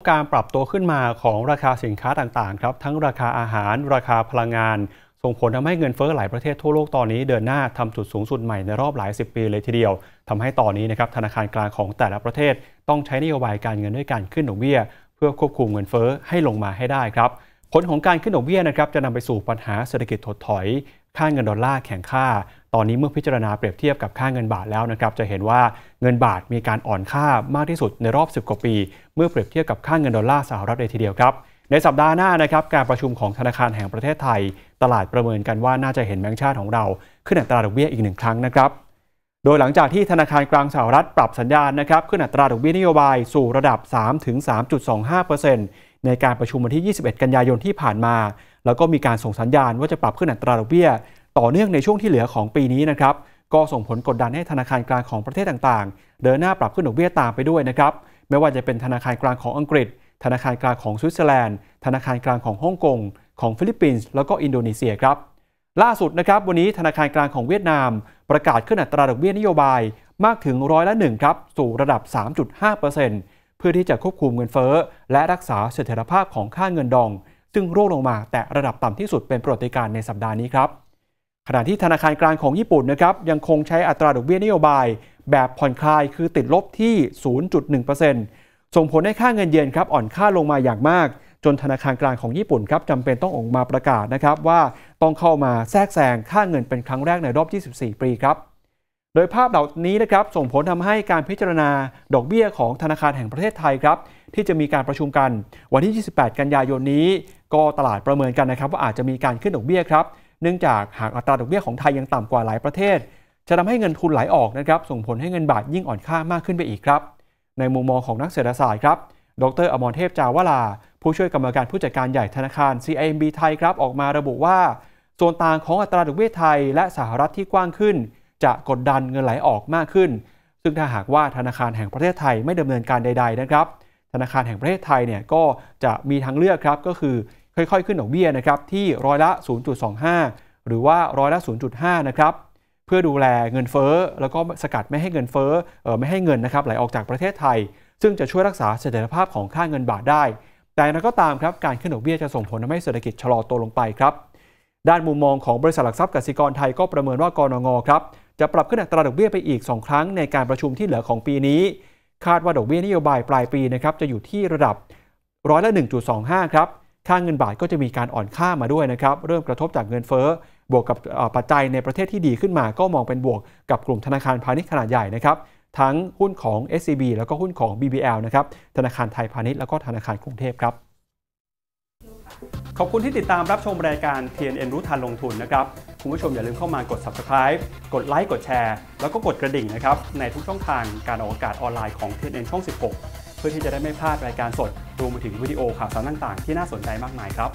การปรับตัวขึ้นมาของราคาสินค้าต่างๆครับทั้งราคาอาหารราคาพลังงาน ส่งผลทำให้เงินเฟ้อหลายประเทศทั่วโลกตอนนี้เดินหน้าทำจุดสูงสุดใหม่ในรอบหลาย 10 ปีเลยทีเดียว ทำให้ตอนนี้นะครับธนาคารกลางของแต่ละประเทศ ต้องใช้นโยบายการเงินด้วยการขึ้นดอกเบี้ยเพื่อควบคุมเงินเฟ้อให้ลงมาให้ได้ครับผลของการขึ้นดอกเบี้ยนะครับจะนำไปสู่ปัญหาเศรษฐกิจถดถอยค่าเงินดอลลาร์แข็งค่าตอนนี้เมื่อพิจารณาเปรียบเทียบกับค่าเงินบาทแล้วนะครับจะเห็นว่าเงินบาทมีการอ่อนค่ามากที่สุดในรอบ 10กว่าปีเมื่อเปรียบเทียบกับค่าเงินดอลลาร์สหรัฐเลยทีเดียวครับ ในสัปดาห์หน้านะครับการประชุมของธนาคารแห่งประเทศไทยตลาดประเมินกันว่าน่าจะเห็นแบงก์ชาติของเรา ขึ้นอัตราดอกเบี้ยอีกหนึ่งครั้งนะครับดยหลังจากที่ธนาคารกลางสหรัฐปรับสัญญาณนะครับขึ้นอัตราดอกเบี้ย นโยบายสู่ระดับ3-3.25%ถึงในการประชุมวันที่ 21 กันยายนที่ผ่านมา แล้วก็มีการส่งสัญญาณว่าจะปรับขึ้นอัตราดอกเบี้ย ต่อเนื่องในช่วงที่เหลือของปีนี้นะครับ ก็ส่งผลกดดันให้ธนาคารกลางของประเทศต่างๆ เดินหน้าปรับขึ้นดอกเบี้ยตามไปด้วยนะครับ ไม่ว่าจะเป็นธนาคารกลางของอังกฤษ ธนาคารกลางของสวิตเซอร์แลนด์ ธนาคารกลางของฮ่องกง ของฟิลิปปินส์ แล้วก็อินโดนีเซียครับ ล่าสุดนะครับ วันนี้ธนาคารกลางของเวียดนามประกาศขึ้นอัตราดอกเบี้ยนโยบายมากถึงร้อยละหนึ่งครับสู่ระดับ 3.5%เพื่อที่จะควบคุมเงินเฟ้อ และรักษาเสถียรภาพของค่าเงินดอง ซึ่งร่วงลงมาแต่ระดับต่ำที่สุดเป็นประวัติการในสัปดาห์นี้ครับขณะที่ธนาคารกลางของญี่ปุ่นนะครับยังคงใช้อัตราดอกเบี้ยนโยบาย แบบผ่อนคลายคือติดลบที่ 0.1%ส่งผลให้ค่าเงินเยนครับอ่อนค่าลงมาอย่างมาก จนธนาคารกลางของญี่ปุ่นครับจำเป็นต้องออกมาประกาศนะครับว่าต้องเข้ามาแทรกแซงค่าเงินเป็นครั้งแรกในรอบ24 ปีครับ โดยภาพเหล่านี้นะครับส่งผลทำให้การพิจารณาดอกเบี้ยของธนาคารแห่งประเทศไทยครับที่จะมีการประชุมกัน วันที่ 28 กันยายนนี้ก็ตลาดประเมินกันนะครับว่าอาจจะมีการขึ้นดอกเบี้ยครับเนื่องจากหากอัตราดอกเบี้ยของไทยยังต่ำกว่าหลายประเทศ จะทำให้เงินทุนไหลออกนะครับส่งผลให้เงินบาทยิ่งอ่อนค่ามากขึ้นไปอีกครับ ในมุมมองของนักเศรษฐศาสตร์ครับ ดรอมรเทพจาวลาผู้ช่วยกรรมการผู้จัดการใหญ่ธนาคาร CIMB ไทยครับออกมาระบุว่าส่วนต่างของอัตราดอกเบี้ยไทยและสหรัฐที่กว้างขึ้น จะกดดันเงินไหลออกมากขึ้น ซึ่งถ้าหากว่าธนาคารแห่งประเทศไทยไม่ดำเนินการใด ๆ นะครับ ธนาคารแห่งประเทศไทยเนี่ยก็จะมีทางเลือกครับก็คือค่อยๆขึ้นดอกเบี้ยนะครับที่ร้อยละ 0.25 หรือว่าร้อยละ 0.5นะครับเพื่อดูแลเงินเฟ้อแล้วก็สกัดไม่ให้เงินเฟ้อออไม่ให้เงินนะครับไหลออกจากประเทศไทย ซึ่งจะช่วยรักษาเสถียรภาพของค่าเงินบาทได้ แต่นั้นก็ตามครับการขึ้นดอกเบี้ยจะส่งผลทำให้เศรษฐกิจชะลอตัวลงไปครับด้านมุมมองของบริษัทหลักทรัพย์กสิกรไทยก็ประเมินว่ากรงงครับจะปรับขึ้นอัตราดอกเบี้ยไปอีก 2 ครั้งในการประชุมที่เหลือของปีนี้คาดว่าดอกเบี้ยนโยบายปลายปีนะครับจะอยู่ที่ระดับร้อยละ1.25 ครับ ค่าเงินบาทก็จะมีการอ่อนค่ามาด้วยนะครับเริ่มกระทบจากเงินเฟ้อบวกกับปัจจัยในประเทศที่ดีขึ้นมา ก็มองเป็นบวกกับกลุ่มธนาคารพาณิชย์ขนาดใหญ่นะครับทั้งหุ้นของ SCB แล้วก็หุ้นของ BBL นะครับธนาคารไทยพาณิชย์แล้วก็ธนาคารกรุงเทพครับขอบคุณที่ติดตามรับชมรายการ TNN รู้ทันลงทุนนะครับ คุณผู้ชมอย่าลืมเข้ามากด subscribe กดไลค์กดแชร์ แล้วก็กดกระดิ่งนะครับ ในทุกช่องทางการออกอากาศออนไลน์ของ TNN ช่อง 16 เพื่อที่จะได้ไม่พลาดรายการสดรวมไปถึงวิดีโอข่าวสารต่างๆ ที่น่าสนใจมากมายครับ